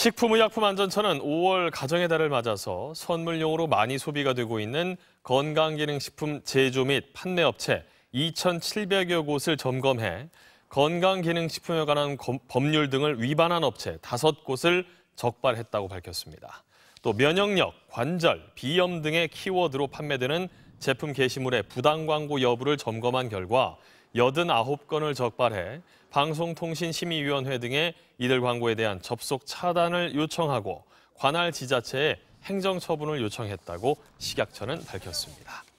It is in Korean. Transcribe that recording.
식품의약품안전처는 5월 가정의 달을 맞아서 선물용으로 많이 소비가 되고 있는 건강기능식품 제조 및 판매업체 2,700여 곳을 점검해 건강기능식품에 관한 법률 등을 위반한 업체 5곳을 적발했다고 밝혔습니다. 또 면역력, 관절, 비염 등의 키워드로 판매되는 제품 게시물의 부당 광고 여부를 점검한 결과 89건을 적발해 방송통신심의위원회 등에 이들 광고에 대한 접속 차단을 요청하고 관할 지자체에 행정처분을 요청했다고 식약처는 밝혔습니다.